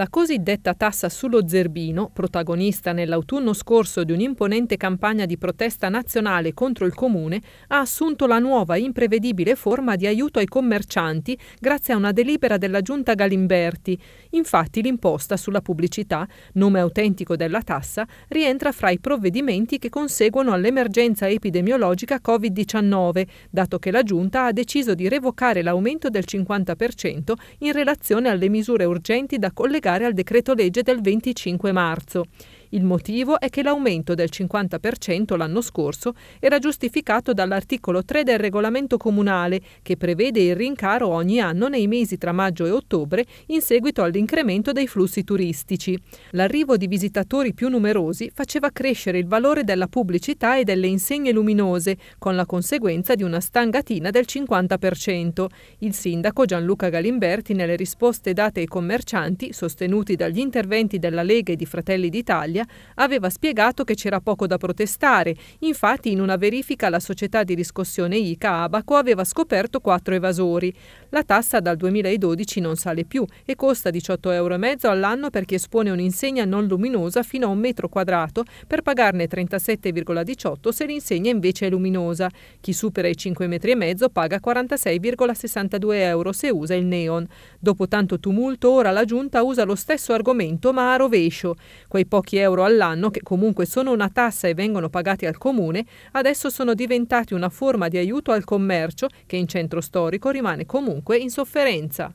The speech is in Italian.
La cosiddetta tassa sullo zerbino, protagonista nell'autunno scorso di un'imponente campagna di protesta nazionale contro il comune, ha assunto la nuova imprevedibile forma di aiuto ai commercianti grazie a una delibera della giunta Galimberti. Infatti l'imposta sulla pubblicità, nome autentico della tassa, rientra fra i provvedimenti che conseguono all'emergenza epidemiologica Covid-19, dato che la giunta ha deciso di revocare l'aumento del 50% in relazione alle misure urgenti da collegare modificare al decreto legge del 25 marzo. Il motivo è che l'aumento del 50% l'anno scorso era giustificato dall'articolo 3 del regolamento comunale che prevede il rincaro ogni anno nei mesi tra maggio e ottobre in seguito all'incremento dei flussi turistici. L'arrivo di visitatori più numerosi faceva crescere il valore della pubblicità e delle insegne luminose, con la conseguenza di una stangatina del 50%. Il sindaco Gianluca Galimberti nelle risposte date ai commercianti, sostenuti dagli interventi della Lega e di Fratelli d'Italia, Italia, aveva spiegato che c'era poco da protestare. Infatti, in una verifica la società di riscossione ICA Abaco aveva scoperto quattro evasori. La tassa dal 2012 non sale più e costa 18,5 euro all'anno per chi espone un'insegna non luminosa fino a un metro quadrato per pagarne 37,18 se l'insegna invece è luminosa. Chi supera i 5,5 metri paga 46,62 euro se usa il neon. Dopo tanto tumulto ora la giunta usa lo stesso argomento ma a rovescio. Quei pochi euro euro all'anno, che comunque sono una tassa e vengono pagati al comune, adesso sono diventati una forma di aiuto al commercio che in centro storico rimane comunque in sofferenza.